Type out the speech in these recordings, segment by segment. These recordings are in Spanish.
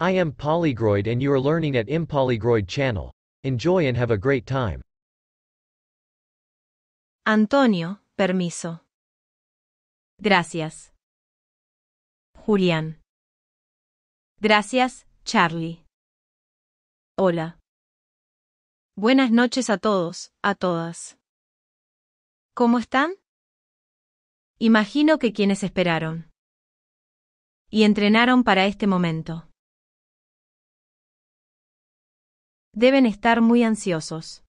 I am Polygroid and you are learning at Impolygroid channel. Enjoy and have a great time. Antonio, permiso. Gracias. Julián. Gracias, Charlie. Hola. Buenas noches a todos, a todas. ¿Cómo están? Imagino que quienes esperaron y entrenaron para este momento. Deben estar muy ansiosos.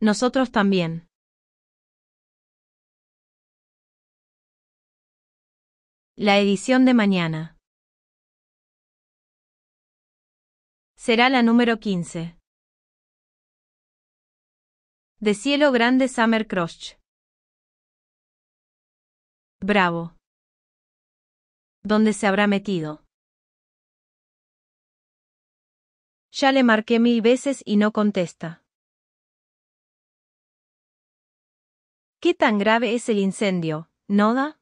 Nosotros también. La edición de mañana. Será la número 15. De cielo grande Summer Crush. Bravo. ¿Dónde se habrá metido? Ya le marqué mil veces y no contesta. ¿Qué tan grave es el incendio, Noda?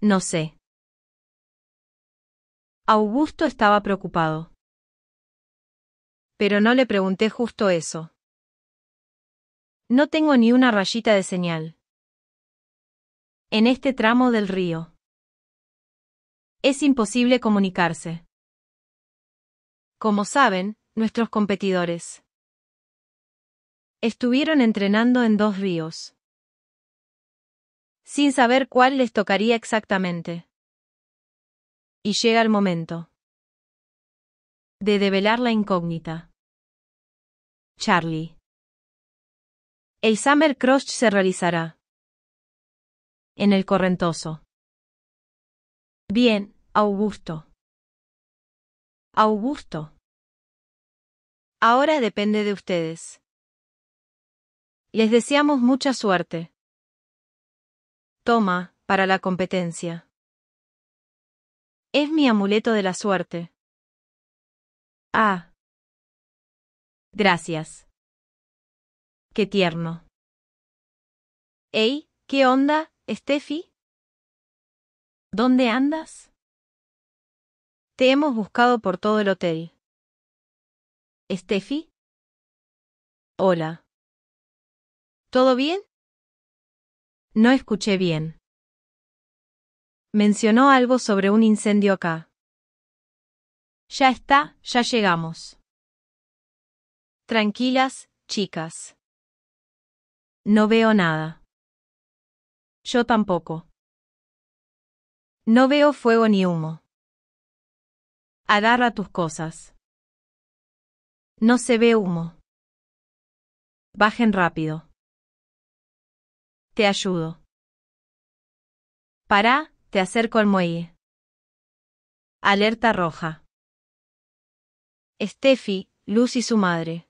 No sé. Augusto estaba preocupado. Pero no le pregunté justo eso. No tengo ni una rayita de señal. En este tramo del río. Es imposible comunicarse como saben, nuestros competidores. Estuvieron entrenando en dos ríos. Sin saber cuál les tocaría exactamente. Y llega el momento. De develar la incógnita. Charlie. El Summer Crush se realizará. En el Correntoso. Bien, Augusto. Augusto. Ahora depende de ustedes. Les deseamos mucha suerte. Toma, para la competencia. Es mi amuleto de la suerte. Ah. Gracias. Qué tierno. Ey, ¿qué onda, Steffi? ¿Dónde andas? Te hemos buscado por todo el hotel. Steffi. Hola. ¿Todo bien? No escuché bien. Mencionó algo sobre un incendio acá. Ya está, ya llegamos. Tranquilas, chicas. No veo nada. Yo tampoco. No veo fuego ni humo. Agarra tus cosas. No se ve humo. Bajen rápido. Te ayudo. Pará, te acerco al muelle. Alerta roja. Steffi, Luz y su madre.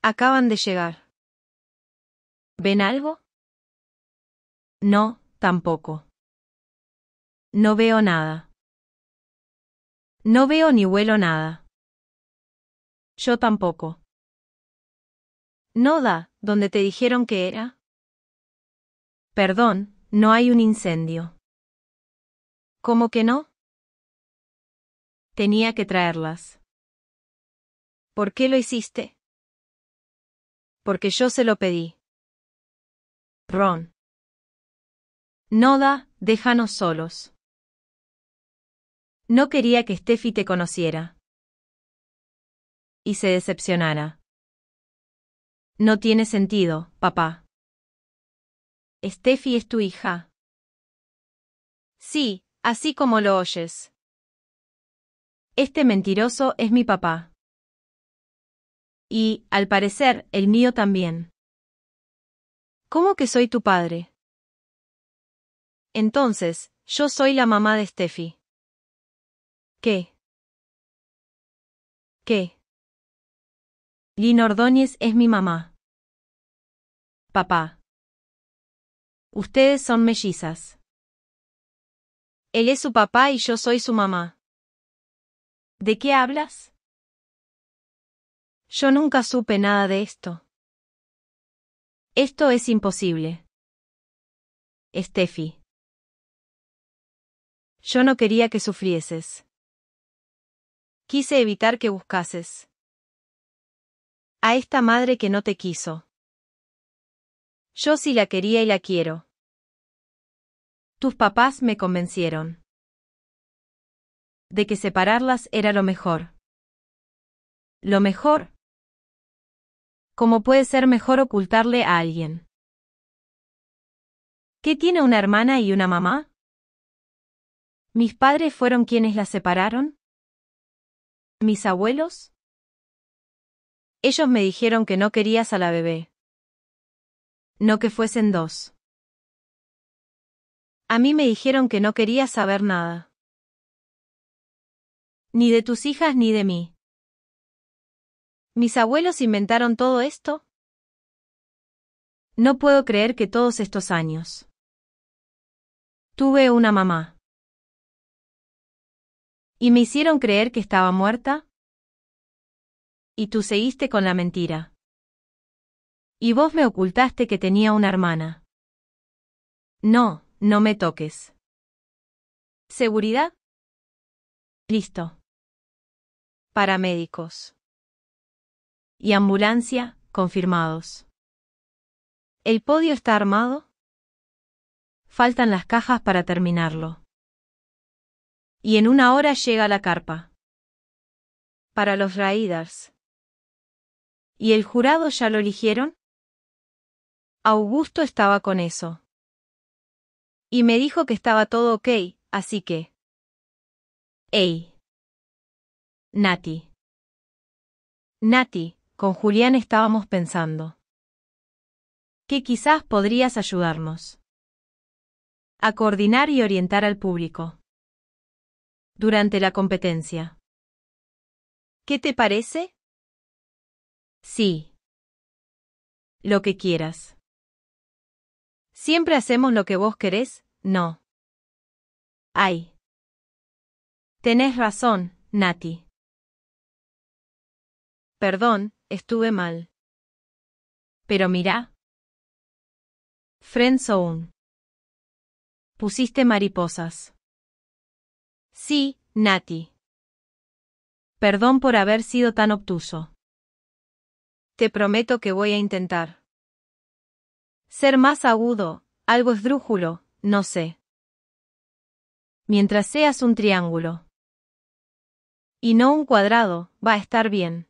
Acaban de llegar. ¿Ven algo? No, tampoco. No veo nada. No veo ni vuelo nada. Yo tampoco. Noda, donde te dijeron que era? Perdón, no hay un incendio. ¿Cómo que no? Tenía que traerlas. ¿Por qué lo hiciste? Porque yo se lo pedí. Ron. Noda, déjanos solos. No quería que Steffi te conociera. Y se decepcionara. No tiene sentido, papá. Steffi es tu hija. Sí, así como lo oyes. Este mentiroso es mi papá. Y, al parecer, el mío también. ¿Cómo que soy tu padre? Entonces, yo soy la mamá de Steffi. ¿Qué? ¿Qué? Lynn Ordóñez es mi mamá. Papá. Ustedes son mellizas. Él es su papá y yo soy su mamá. ¿De qué hablas? Yo nunca supe nada de esto. Esto es imposible. Steffi. Yo no quería que sufrieses. Quise evitar que buscases. A esta madre que no te quiso. Yo sí la quería y la quiero. Tus papás me convencieron. De que separarlas era lo mejor. Lo mejor. ¿Cómo puede ser mejor ocultarle a alguien? ¿Qué tiene una hermana y una mamá? ¿Mis padres fueron quienes las separaron? ¿Mis abuelos? Ellos me dijeron que no querías a la bebé. No que fuesen dos. A mí me dijeron que no querías saber nada. Ni de tus hijas ni de mí. ¿Mis abuelos inventaron todo esto? No puedo creer que todos estos años. Tuve una mamá. ¿Y me hicieron creer que estaba muerta? Y tú seguiste con la mentira. Y vos me ocultaste que tenía una hermana. No, no me toques. ¿Seguridad? Listo. Paramédicos. Y ambulancia, confirmados. ¿El podio está armado? Faltan las cajas para terminarlo. Y en una hora llega la carpa. Para los Raiders. ¿Y el jurado ya lo eligieron? Augusto estaba con eso. Y me dijo que estaba todo ok, así que... ¡Ey! Nati. Nati, con Julián estábamos pensando. Que quizás podrías ayudarnos. A coordinar y orientar al público durante la competencia. ¿Qué te parece? Sí. Lo que quieras. Siempre hacemos lo que vos querés, no. Ay. Tenés razón, Nati. Perdón, estuve mal. Pero mirá. Friendzone. Pusiste mariposas. Sí, Nati. Perdón por haber sido tan obtuso. Te prometo que voy a intentar. Ser más agudo, algo esdrújulo, no sé. Mientras seas un triángulo. Y no un cuadrado, va a estar bien.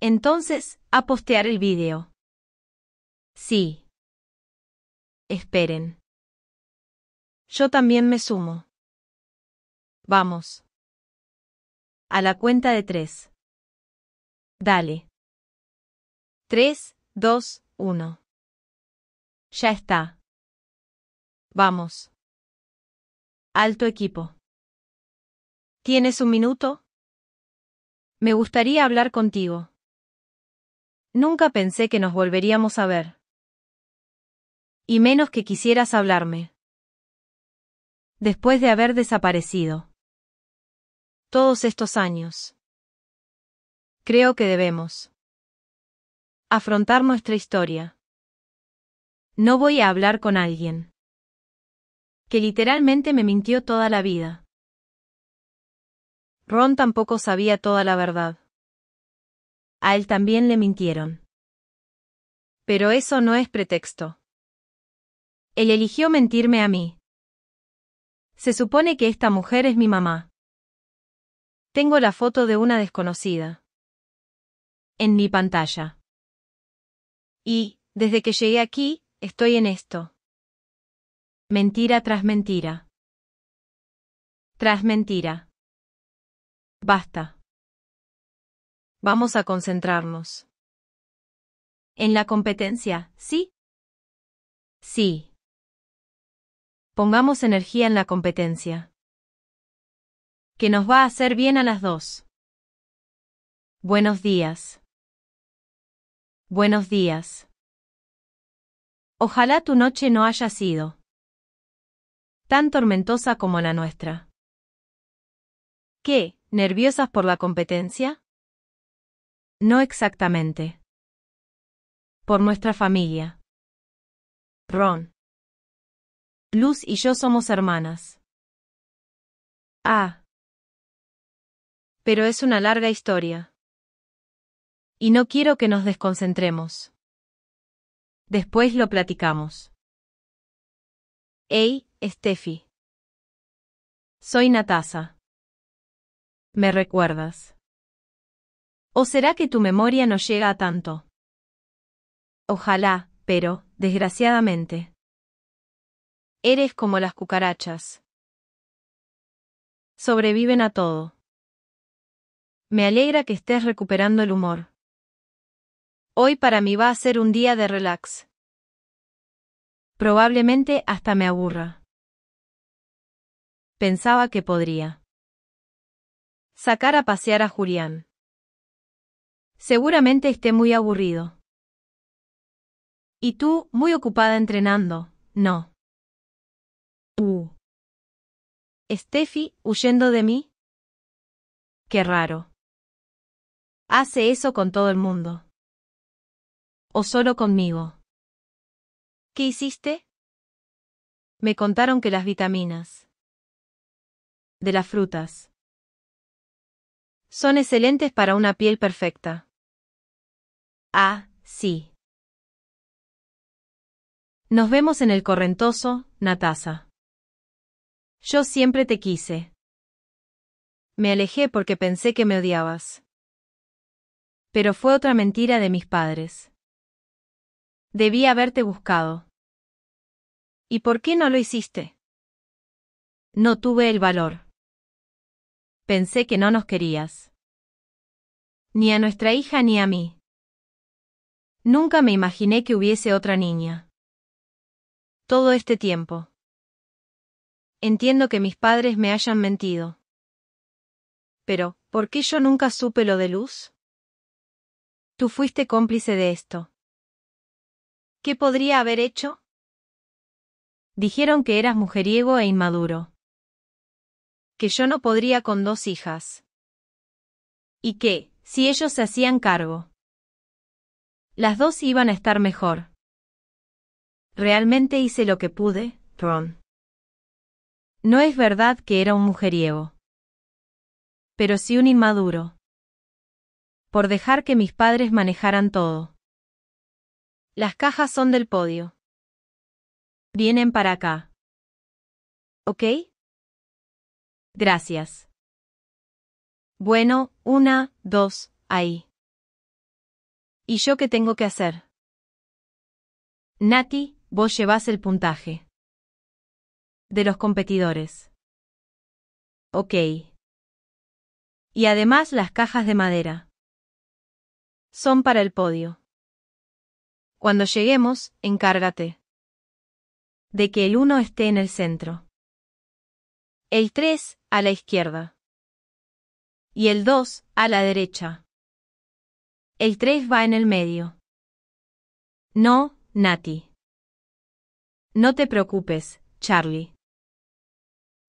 Entonces, a postear el vídeo. Sí. Esperen. Yo también me sumo. Vamos. A la cuenta de tres. Dale. Tres, dos, uno. Ya está. Vamos. Alto equipo. ¿Tienes un minuto? Me gustaría hablar contigo. Nunca pensé que nos volveríamos a ver. Y menos que quisieras hablarme. Después de haber desaparecido todos estos años. Creo que debemos afrontar nuestra historia. No voy a hablar con alguien que literalmente me mintió toda la vida. Ron tampoco sabía toda la verdad. A él también le mintieron. Pero eso no es pretexto. Él eligió mentirme a mí. Se supone que esta mujer es mi mamá. Tengo la foto de una desconocida. En mi pantalla. Y, desde que llegué aquí, estoy en esto. Mentira tras mentira. Tras mentira. Basta. Vamos a concentrarnos. En la competencia, ¿sí? Sí. Pongamos energía en la competencia que nos va a hacer bien a las dos. Buenos días. Buenos días. Ojalá tu noche no haya sido tan tormentosa como la nuestra. ¿Qué? ¿Nerviosas por la competencia? No exactamente. Por nuestra familia. Ron. Luz y yo somos hermanas. Ah, pero es una larga historia. Y no quiero que nos desconcentremos. Después lo platicamos. Hey, Steffi. Soy Natasa. ¿Me recuerdas? ¿O será que tu memoria no llega a tanto? Ojalá, pero, desgraciadamente. Eres como las cucarachas. Sobreviven a todo. Me alegra que estés recuperando el humor. Hoy para mí va a ser un día de relax. Probablemente hasta me aburra. Pensaba que podría. Sacar a pasear a Julián. Seguramente esté muy aburrido. Y tú, muy ocupada entrenando, ¿no? Uh. Steffi, huyendo de mí. Qué raro. ¿Hace eso con todo el mundo? ¿O solo conmigo? ¿Qué hiciste? Me contaron que las vitaminas de las frutas son excelentes para una piel perfecta. Ah, sí. Nos vemos en el correntoso, Natasa. Yo siempre te quise. Me alejé porque pensé que me odiabas. Pero fue otra mentira de mis padres. Debí haberte buscado. ¿Y por qué no lo hiciste? No tuve el valor. Pensé que no nos querías. Ni a nuestra hija ni a mí. Nunca me imaginé que hubiese otra niña. Todo este tiempo. Entiendo que mis padres me hayan mentido. Pero, ¿por qué yo nunca supe lo de Luz? Tú fuiste cómplice de esto. ¿Qué podría haber hecho? Dijeron que eras mujeriego e inmaduro. Que yo no podría con dos hijas. Y que, si ellos se hacían cargo, las dos iban a estar mejor. Realmente hice lo que pude, Ron. No es verdad que era un mujeriego. Pero sí un inmaduro por dejar que mis padres manejaran todo. Las cajas son del podio. Vienen para acá. ¿Ok? Gracias. Bueno, una, dos, ahí. ¿Y yo qué tengo que hacer? Nati, vos llevas el puntaje. De los competidores. Ok. Y además las cajas de madera. Son para el podio. Cuando lleguemos, encárgate de que el 1 esté en el centro. El 3, a la izquierda. Y el 2, a la derecha. El 3 va en el medio. No, Nati. No te preocupes, Charlie.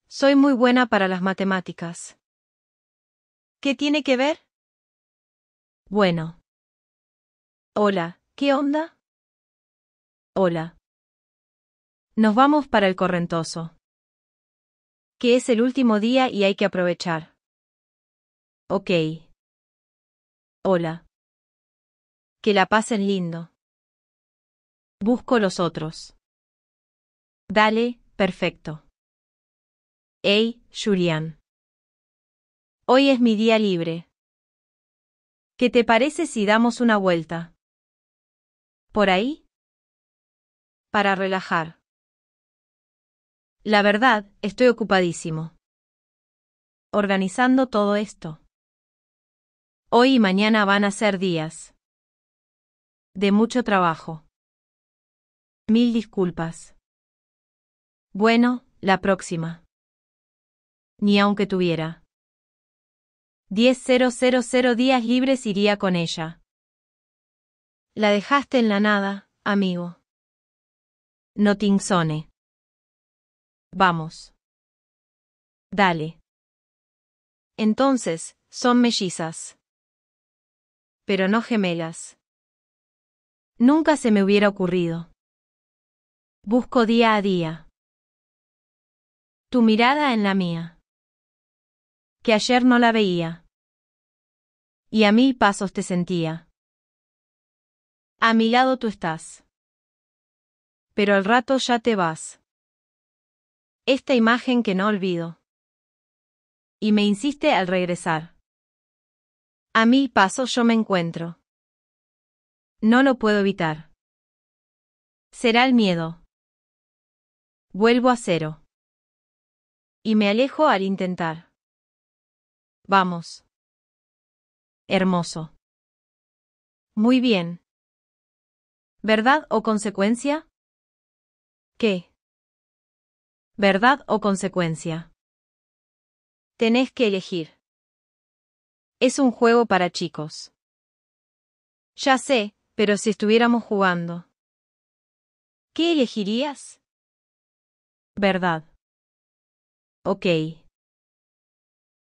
Soy muy buena para las matemáticas. ¿Qué tiene que ver? Bueno. Hola, ¿qué onda? Hola. Nos vamos para el correntoso. Que es el último día y hay que aprovechar. Ok. Hola. Que la pasen lindo. Busco los otros. Dale, perfecto. Hey, Julián. Hoy es mi día libre. ¿Qué te parece si damos una vuelta? por ahí? Para relajar. La verdad, estoy ocupadísimo. Organizando todo esto. Hoy y mañana van a ser días. De mucho trabajo. Mil disculpas. Bueno, la próxima. Ni aunque tuviera. 10.000 días libres iría con ella. La dejaste en la nada, amigo. No tinzone, Vamos. Dale. Entonces, son mellizas. Pero no gemelas. Nunca se me hubiera ocurrido. Busco día a día. Tu mirada en la mía. Que ayer no la veía. Y a mí pasos te sentía. A mi lado tú estás. Pero al rato ya te vas. Esta imagen que no olvido. Y me insiste al regresar. A mi paso yo me encuentro. No lo puedo evitar. Será el miedo. Vuelvo a cero. Y me alejo al intentar. Vamos. Hermoso. Muy bien. ¿Verdad o consecuencia? ¿Qué? ¿Verdad o consecuencia? Tenés que elegir. Es un juego para chicos. Ya sé, pero si estuviéramos jugando. ¿Qué elegirías? Verdad. Ok.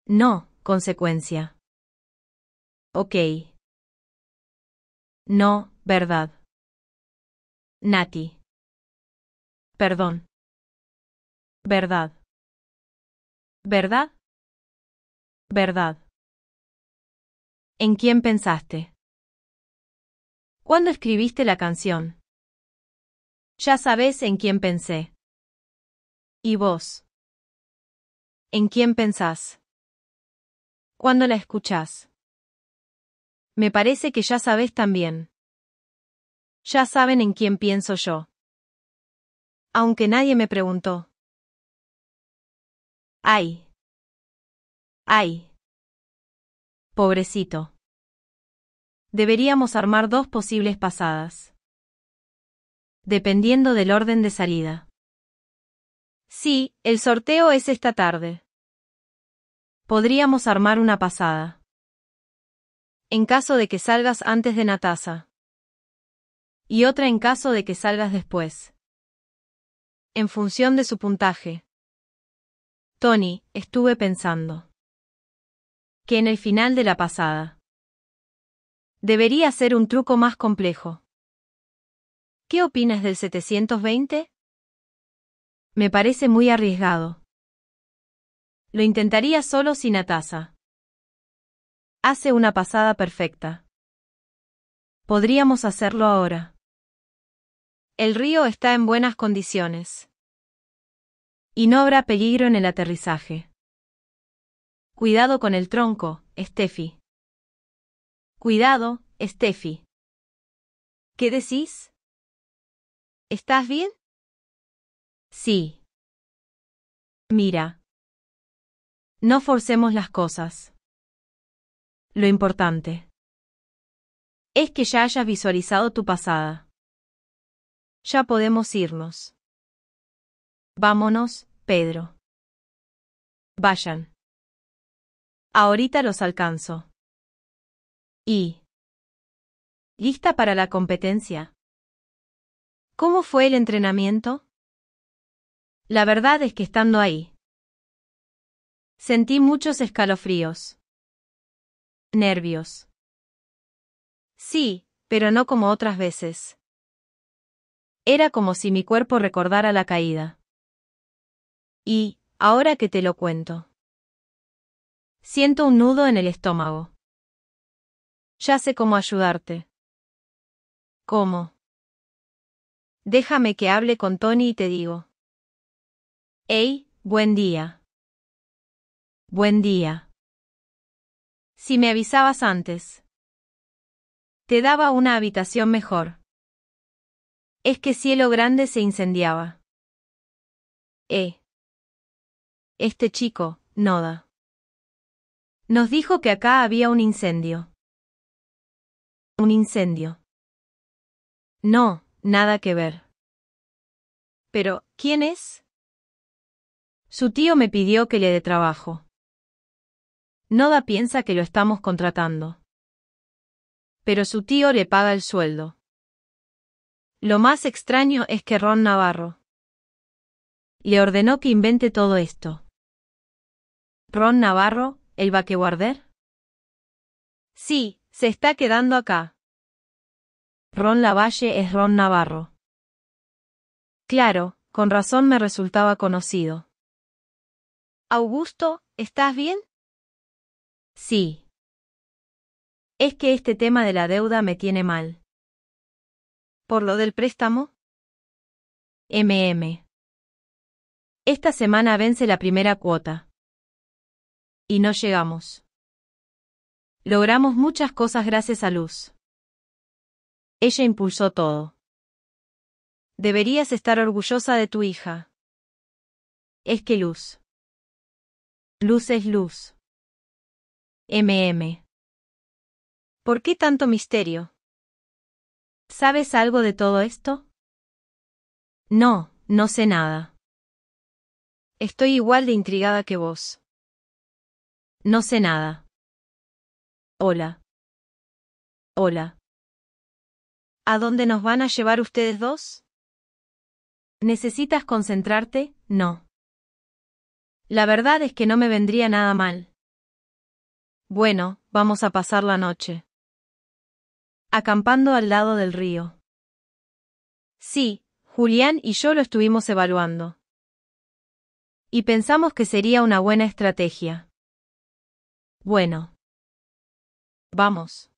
No, consecuencia. Ok. No, verdad. Nati. Perdón. Verdad. ¿Verdad? Verdad. ¿En quién pensaste? ¿Cuándo escribiste la canción? Ya sabes en quién pensé. ¿Y vos? ¿En quién pensás? ¿Cuándo la escuchás? Me parece que ya sabes también. Ya saben en quién pienso yo. Aunque nadie me preguntó. Ay. Ay. Pobrecito. Deberíamos armar dos posibles pasadas. Dependiendo del orden de salida. Sí, el sorteo es esta tarde. Podríamos armar una pasada. En caso de que salgas antes de Natasa y otra en caso de que salgas después. En función de su puntaje. Tony, estuve pensando. Que en el final de la pasada. Debería ser un truco más complejo. ¿Qué opinas del 720? Me parece muy arriesgado. Lo intentaría solo sin ataza. Hace una pasada perfecta. Podríamos hacerlo ahora. El río está en buenas condiciones. Y no habrá peligro en el aterrizaje. Cuidado con el tronco, Steffi. Cuidado, Steffi. ¿Qué decís? ¿Estás bien? Sí. Mira. No forcemos las cosas. Lo importante es que ya hayas visualizado tu pasada. Ya podemos irnos. Vámonos, Pedro. Vayan. Ahorita los alcanzo. ¿Y? ¿Lista para la competencia? ¿Cómo fue el entrenamiento? La verdad es que estando ahí. Sentí muchos escalofríos. Nervios. Sí, pero no como otras veces. Era como si mi cuerpo recordara la caída. Y, ahora que te lo cuento. Siento un nudo en el estómago. Ya sé cómo ayudarte. ¿Cómo? Déjame que hable con Tony y te digo. Hey, buen día. Buen día. Si me avisabas antes. Te daba una habitación mejor es que cielo grande se incendiaba. Eh. Este chico, Noda. Nos dijo que acá había un incendio. Un incendio. No, nada que ver. Pero, ¿quién es? Su tío me pidió que le dé trabajo. Noda piensa que lo estamos contratando. Pero su tío le paga el sueldo. Lo más extraño es que Ron Navarro le ordenó que invente todo esto. Ron Navarro, el vaqueguarder. Sí, se está quedando acá. Ron Lavalle es Ron Navarro. Claro, con razón me resultaba conocido. Augusto, ¿estás bien? Sí. Es que este tema de la deuda me tiene mal. ¿Por lo del préstamo? MM. Esta semana vence la primera cuota. Y no llegamos. Logramos muchas cosas gracias a Luz. Ella impulsó todo. Deberías estar orgullosa de tu hija. Es que Luz. Luz es luz. MM. ¿Por qué tanto misterio? ¿Sabes algo de todo esto? No, no sé nada. Estoy igual de intrigada que vos. No sé nada. Hola. Hola. ¿A dónde nos van a llevar ustedes dos? ¿Necesitas concentrarte? No. La verdad es que no me vendría nada mal. Bueno, vamos a pasar la noche acampando al lado del río. Sí, Julián y yo lo estuvimos evaluando. Y pensamos que sería una buena estrategia. Bueno. Vamos.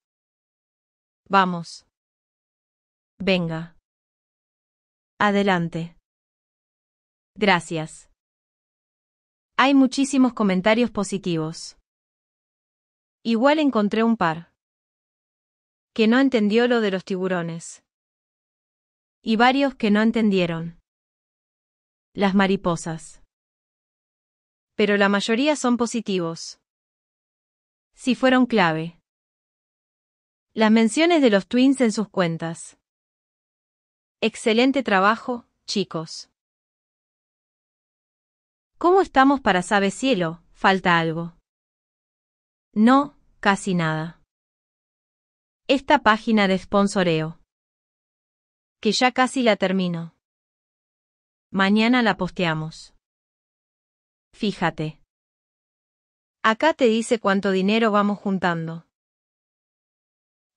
Vamos. Venga. Adelante. Gracias. Hay muchísimos comentarios positivos. Igual encontré un par que no entendió lo de los tiburones. Y varios que no entendieron. Las mariposas. Pero la mayoría son positivos. Si fueron clave. Las menciones de los twins en sus cuentas. Excelente trabajo, chicos. ¿Cómo estamos para sabe cielo? Falta algo. No, casi nada. Esta página de sponsoreo. Que ya casi la termino. Mañana la posteamos. Fíjate. Acá te dice cuánto dinero vamos juntando.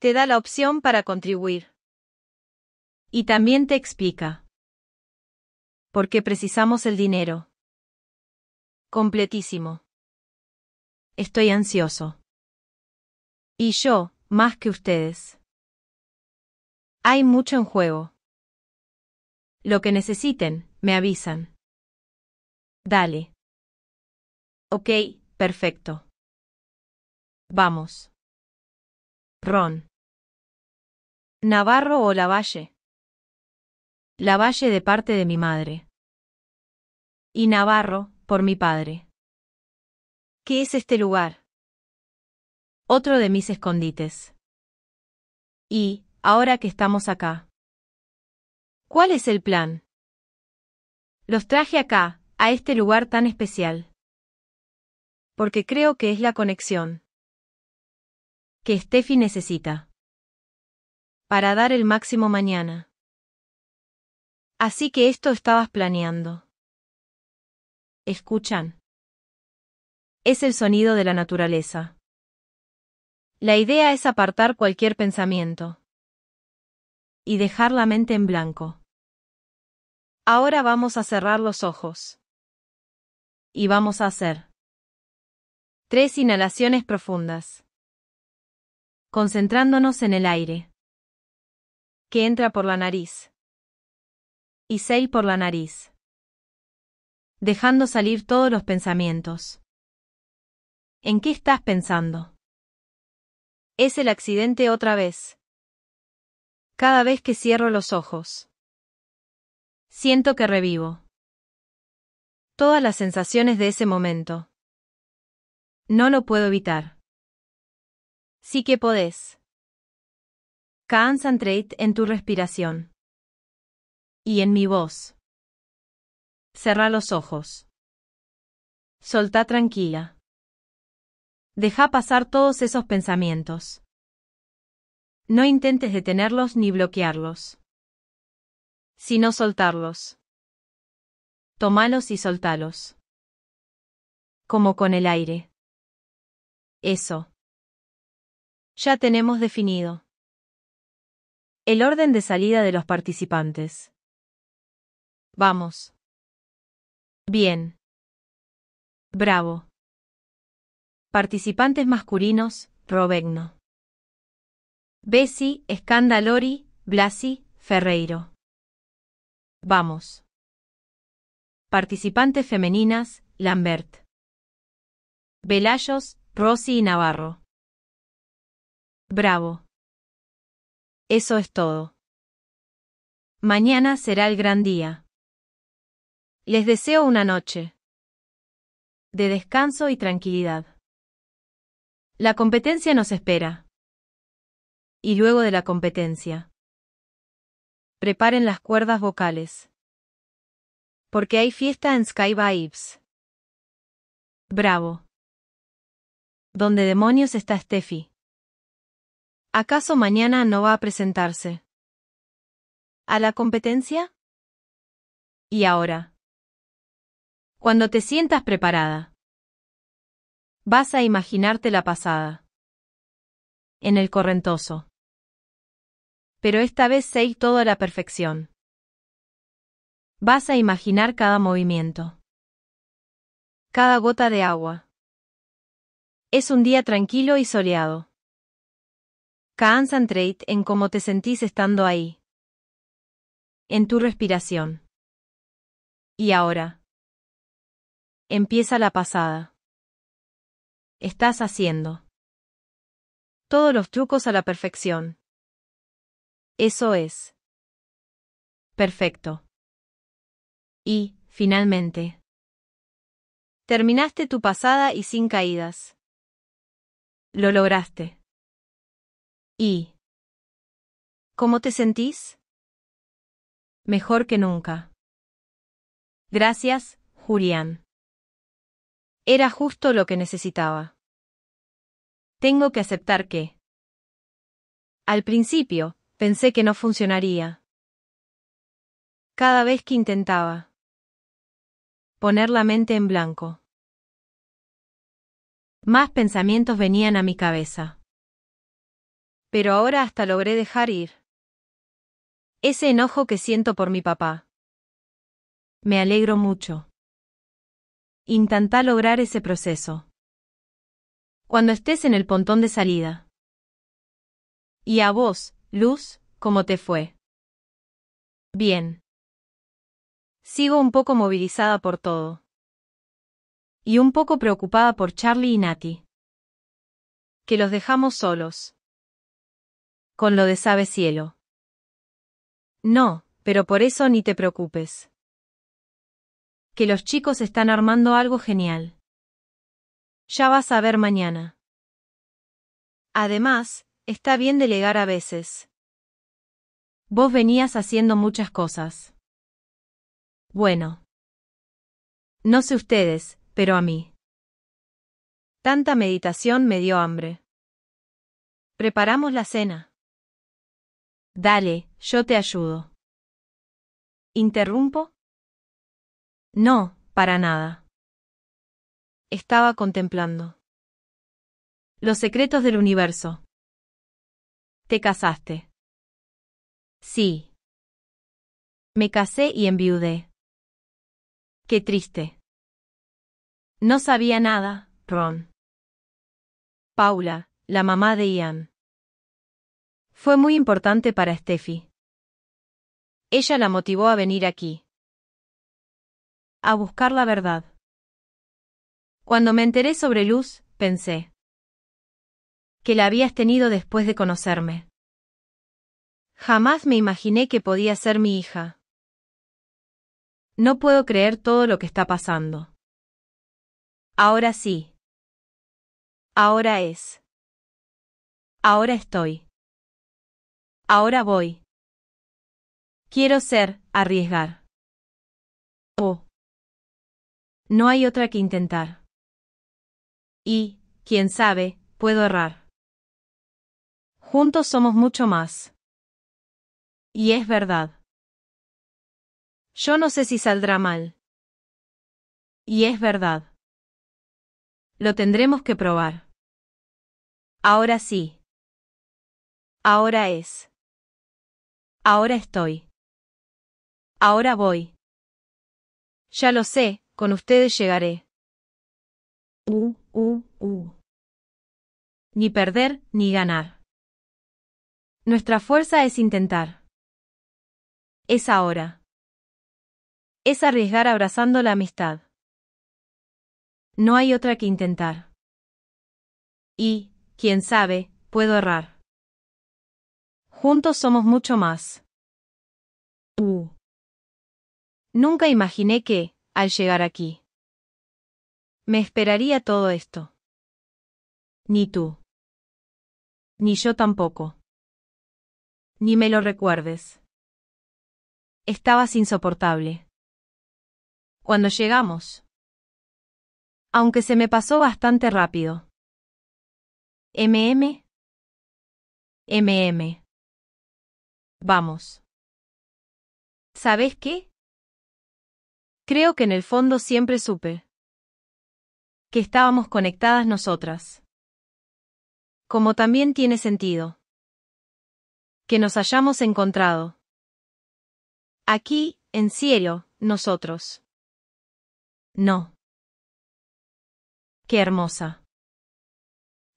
Te da la opción para contribuir. Y también te explica. ¿Por qué precisamos el dinero? Completísimo. Estoy ansioso. Y yo, más que ustedes. Hay mucho en juego. Lo que necesiten, me avisan. Dale. Ok, perfecto. Vamos. Ron. Navarro o Lavalle. Lavalle de parte de mi madre. Y Navarro, por mi padre. ¿Qué es este lugar? otro de mis escondites. Y, ahora que estamos acá. ¿Cuál es el plan? Los traje acá, a este lugar tan especial. Porque creo que es la conexión que Steffi necesita para dar el máximo mañana. Así que esto estabas planeando. Escuchan. Es el sonido de la naturaleza. La idea es apartar cualquier pensamiento y dejar la mente en blanco. Ahora vamos a cerrar los ojos. Y vamos a hacer tres inhalaciones profundas, concentrándonos en el aire que entra por la nariz y seis por la nariz, dejando salir todos los pensamientos. ¿En qué estás pensando? Es el accidente otra vez. Cada vez que cierro los ojos. Siento que revivo. Todas las sensaciones de ese momento. No lo puedo evitar. Sí que podés. Concentrate en tu respiración. Y en mi voz. Cerra los ojos. Solta tranquila. Deja pasar todos esos pensamientos. No intentes detenerlos ni bloquearlos, sino soltarlos. Tómalos y soltalos. Como con el aire. Eso. Ya tenemos definido. El orden de salida de los participantes. Vamos. Bien. Bravo. Participantes masculinos, Robegno. Bessi, Scandalori, Blasi, Ferreiro. Vamos. Participantes femeninas, Lambert. Velayos, Rossi y Navarro. Bravo. Eso es todo. Mañana será el gran día. Les deseo una noche de descanso y tranquilidad. La competencia nos espera. Y luego de la competencia. Preparen las cuerdas vocales. Porque hay fiesta en Sky Vibes. Bravo. ¿Dónde demonios está Steffi? ¿Acaso mañana no va a presentarse? ¿A la competencia? ¿Y ahora? Cuando te sientas preparada. Vas a imaginarte la pasada. En el correntoso. Pero esta vez sé todo la perfección. Vas a imaginar cada movimiento. Cada gota de agua. Es un día tranquilo y soleado. Concentrate en cómo te sentís estando ahí. En tu respiración. Y ahora. Empieza la pasada estás haciendo. Todos los trucos a la perfección. Eso es. Perfecto. Y, finalmente. Terminaste tu pasada y sin caídas. Lo lograste. ¿Y? ¿Cómo te sentís? Mejor que nunca. Gracias, Julián. Era justo lo que necesitaba. Tengo que aceptar que... Al principio, pensé que no funcionaría. Cada vez que intentaba poner la mente en blanco, más pensamientos venían a mi cabeza. Pero ahora hasta logré dejar ir ese enojo que siento por mi papá. Me alegro mucho. Intenta lograr ese proceso. Cuando estés en el pontón de salida. Y a vos, Luz, ¿cómo te fue? Bien. Sigo un poco movilizada por todo. Y un poco preocupada por Charlie y Nati. Que los dejamos solos. Con lo de sabe cielo. No, pero por eso ni te preocupes que los chicos están armando algo genial. Ya vas a ver mañana. Además, está bien delegar a veces. Vos venías haciendo muchas cosas. Bueno. No sé ustedes, pero a mí. Tanta meditación me dio hambre. Preparamos la cena. Dale, yo te ayudo. ¿Interrumpo? No, para nada. Estaba contemplando. Los secretos del universo. Te casaste. Sí. Me casé y enviudé. Qué triste. No sabía nada, Ron. Paula, la mamá de Ian. Fue muy importante para Steffi. Ella la motivó a venir aquí a buscar la verdad. Cuando me enteré sobre Luz, pensé que la habías tenido después de conocerme. Jamás me imaginé que podía ser mi hija. No puedo creer todo lo que está pasando. Ahora sí. Ahora es. Ahora estoy. Ahora voy. Quiero ser, arriesgar. Oh. No hay otra que intentar. Y, quién sabe, puedo errar. Juntos somos mucho más. Y es verdad. Yo no sé si saldrá mal. Y es verdad. Lo tendremos que probar. Ahora sí. Ahora es. Ahora estoy. Ahora voy. Ya lo sé, con ustedes llegaré. U, u, u. Ni perder, ni ganar. Nuestra fuerza es intentar. Es ahora. Es arriesgar abrazando la amistad. No hay otra que intentar. Y, quién sabe, puedo errar. Juntos somos mucho más. U. Nunca imaginé que, al llegar aquí. Me esperaría todo esto. Ni tú. Ni yo tampoco. Ni me lo recuerdes. Estabas insoportable. Cuando llegamos. Aunque se me pasó bastante rápido. MM. MM. Vamos. ¿Sabes qué? Creo que en el fondo siempre supe que estábamos conectadas nosotras. Como también tiene sentido que nos hayamos encontrado. Aquí, en cielo, nosotros. No. Qué hermosa.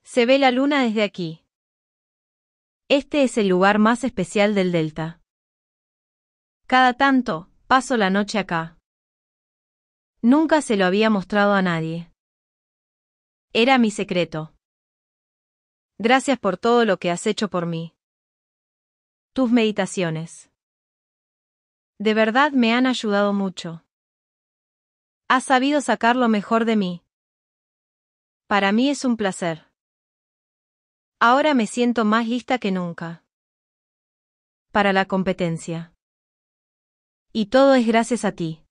Se ve la luna desde aquí. Este es el lugar más especial del delta. Cada tanto, paso la noche acá. Nunca se lo había mostrado a nadie. Era mi secreto. Gracias por todo lo que has hecho por mí. Tus meditaciones. De verdad me han ayudado mucho. Has sabido sacar lo mejor de mí. Para mí es un placer. Ahora me siento más lista que nunca. Para la competencia. Y todo es gracias a ti.